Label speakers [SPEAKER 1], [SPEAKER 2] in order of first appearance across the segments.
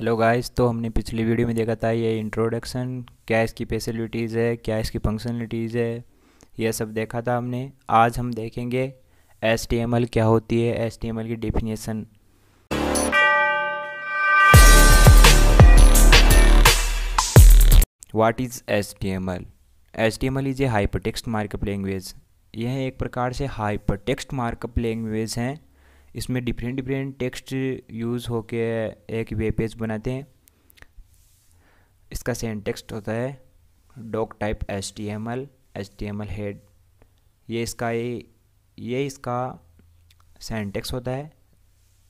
[SPEAKER 1] hello guys तो हमने पिछली वीडियो में देखा था ये इंट्रोडक्शन क्या इसकी फैसिलिटीज़ है क्या इसकी फंक्शनलिटीज़ है यह सब देखा था हमने आज हम देखेंगे एस क्या होती है एस की definition what is S T M L S T M L is a hyper text markup language यह एक प्रकार से हाइपर टेक्स्ट मार्कअप लैंग्वेज हैं इसमें डिफरेंट डिफरेंट टेक्स्ट यूज़ होके एक वेब पेज बनाते हैं इसका टेक्स्ट होता है doc type H T M L H T M L head ये इसका ये, ये इसका सेंटेक्स होता है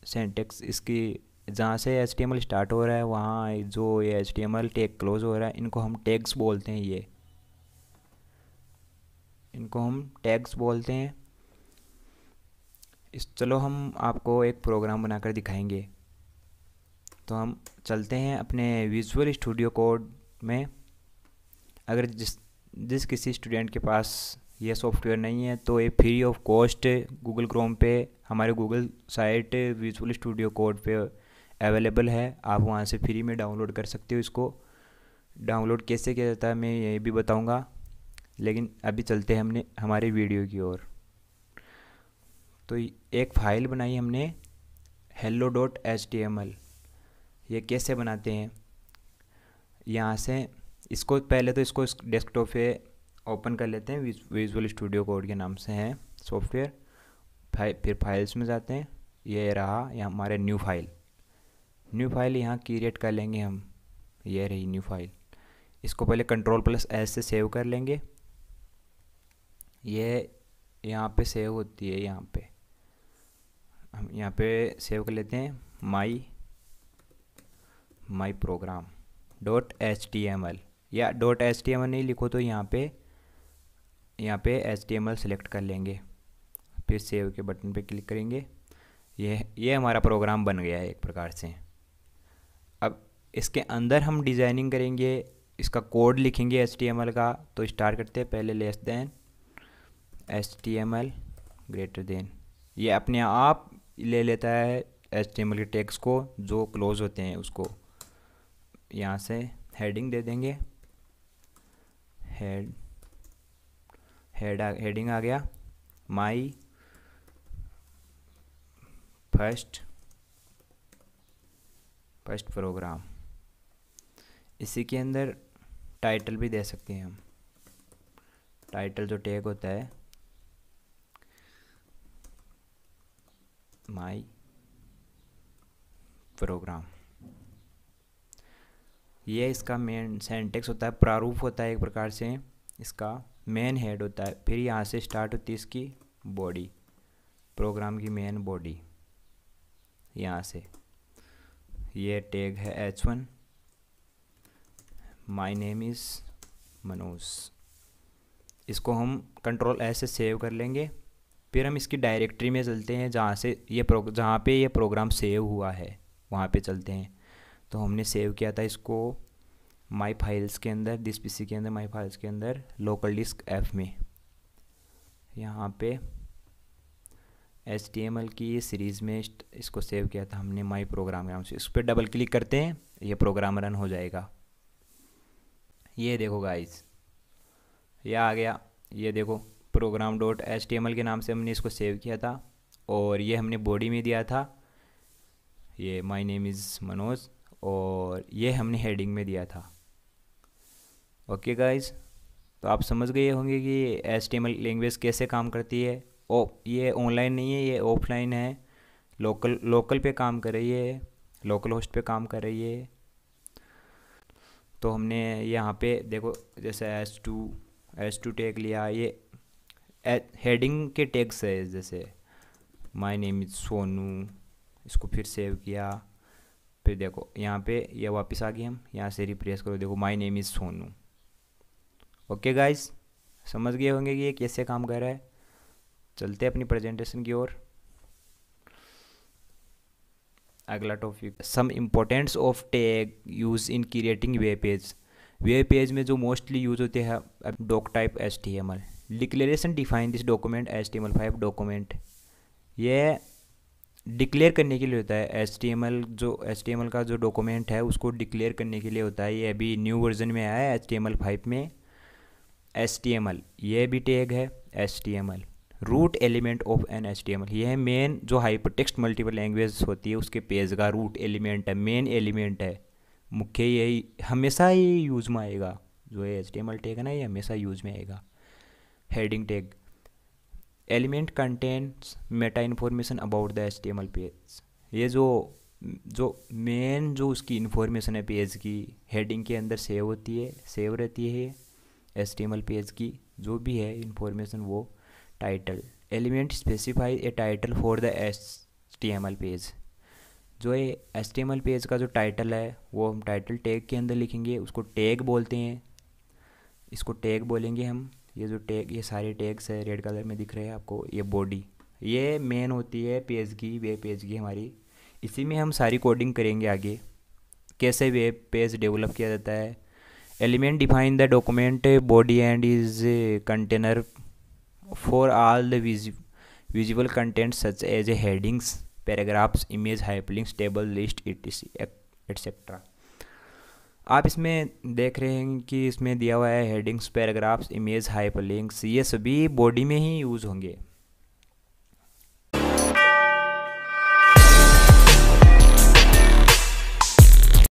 [SPEAKER 1] सेंटेक्स इसकी जहाँ से H T M L start हो रहा है वहाँ जो ये H T M L tag close हो रहा है इनको हम टैग्स बोलते हैं ये इनको हम टैग्स बोलते हैं इस चलो हम आपको एक प्रोग्राम बनाकर दिखाएंगे तो हम चलते हैं अपने विजुअल स्टूडियो कोड में अगर जिस जिस किसी स्टूडेंट के पास यह सॉफ्टवेयर नहीं है तो ये free of cost Google Chrome पे हमारे Google site visual studio code पे अवेलेबल है आप वहाँ से फ्री में डाउनलोड कर सकते हो इसको डाउनलोड कैसे किया जाता है मैं ये भी बताऊँगा लेकिन अभी चलते हैं हमने हमारे वीडियो की ओर तो एक फ़ाइल बनाई हमने hello dot H T M L ये कैसे बनाते हैं यहाँ से इसको पहले तो इसको इस डेस्कटॉप पे ओपन कर लेते हैं विजुअल स्टूडियो कोड के नाम से हैं सॉफ्टवेयर फाइ, फिर फाइल्स में जाते हैं ये रहा यहाँ हमारे न्यू फाइल न्यू फाइल यहाँ क्रिएट कर लेंगे हम ये रही न्यू फाइल इसको पहले कंट्रोल प्लस एस से सेव कर लेंगे ये यहाँ पे सेव होती है यहाँ पे हम यहाँ पे सेव कर लेते हैं my my program dot H T M L या dot H T M L नहीं लिखो तो यहाँ पे यहाँ पे H T M L select कर लेंगे फिर सेव के बटन पे क्लिक करेंगे ये ये हमारा प्रोग्राम बन गया है एक प्रकार से अब इसके अंदर हम डिज़ाइनिंग करेंगे इसका कोड लिखेंगे एच टी एम एल का तो स्टार्ट करते हैं पहले less than H T M L greater than ये अपने आप ले लेता है एच के टेक्स को जो क्लोज होते हैं उसको यहाँ से हेडिंग दे देंगे हेड हेड हेडिंग आ गया माई फर्स्ट फर्स्ट प्रोग्राम इसी के अंदर टाइटल भी दे सकते हैं हम टाइटल जो टैग होता है प्रोग्राम ये इसका मेन सेंटेक्स होता है प्रारूप होता है एक प्रकार से इसका मेन हेड होता है फिर यहाँ से स्टार्ट होती है इसकी बॉडी प्रोग्राम की मेन बॉडी यहाँ से ये टैग है H one my name is Manoj इसको हम कंट्रोल ऐसे सेव कर लेंगे फिर हम इसकी डायरेक्टरी में चलते हैं जहाँ से ये प्रो जहाँ पे ये प्रोग्राम सेव हुआ है वहाँ पे चलते हैं तो हमने सेव किया था इसको माई फाइल्स के अंदर दिस पीसी के अंदर माई फाइल्स के अंदर लोकल डिस्क एफ में यहाँ पे एस टी एम एल की सीरीज़ में इसको सेव किया था हमने माई प्रोग्राम नाम से इस पर डबल क्लिक करते हैं ये प्रोग्राम रन हो जाएगा ये देखो गाइज ये आ गया ये देखो program dot S T M L के नाम से हमने इसको सेव किया था और ये हमने बॉडी में दिया था ये माय नेम इज़ मनोज और ये हमने हेडिंग में दिया था ओके okay गाइस तो आप समझ गए होंगे कि एस टी लैंग्वेज कैसे काम करती है ओ oh, ये ऑनलाइन नहीं है ये ऑफलाइन है लोकल लोकल पे काम कर रही है लोकल होस्ट पे काम कर रही है तो हमने यहाँ पे देखो जैसे S two S two tag लिया ये हेडिंग के टैग्स है जैसे माय नेम इज़ सोनू इसको फिर सेव किया फिर देखो यहाँ पे ये यह वापस आ गए हम यहाँ से रिप्रेस करो देखो my name is Sonu okay guys समझ गए होंगे कि ये कैसे काम कर रहा है चलते अपनी प्रेजेंटेशन की ओर अगला topic some importance of tag use in creating web page web page में जो मोस्टली यूज होते हैं doc type H T M L declaration define this document H T M L five document ये declare करने के लिए होता है एस जो एस का जो डॉक्यूमेंट है उसको डिक्लेयर करने के लिए होता है ये अभी न्यू वर्जन में आया है एच टी में एस ये भी टैग है S root element of an S T M L ये है मेन जो हाइपर टेक्स्ट मल्टीपल लैंग्वेज होती है उसके पेज का रूट एलिमेंट है मेन एलिमेंट है मुख्य यही हमेशा ये यूज में आएगा जो है H T M L tag है ना ये हमेशा यूज में आएगा heading tag element contents meta information about the H page ये जो जो मेन जो उसकी इन्फॉर्मेशन है पेज की हेडिंग के अंदर सेव होती है सेव रहती है एच पेज की जो भी है इन्फॉर्मेशन वो title element specify a title for the H page जो ये एच पेज का जो टाइटल है वो हम टाइटल टैग के अंदर लिखेंगे उसको टैग बोलते हैं इसको टैग बोलेंगे हम ये जो टैग ये सारे टैग्स है रेड कलर में दिख रहे हैं आपको ये बॉडी ये मेन होती है पेज की वेब पेज की हमारी इसी में हम सारी कोडिंग करेंगे आगे कैसे वेब पेज डेवलप किया जाता है element define the document body and is container for all the visible content such as a headings paragraphs image hyperlinks table list it etcetera आप इसमें देख रहे हैं कि इसमें दिया हुआ है हेडिंग्स पैराग्राफ्स इमेज हाइपरलिंक्स ये सभी बॉडी में ही यूज़ होंगे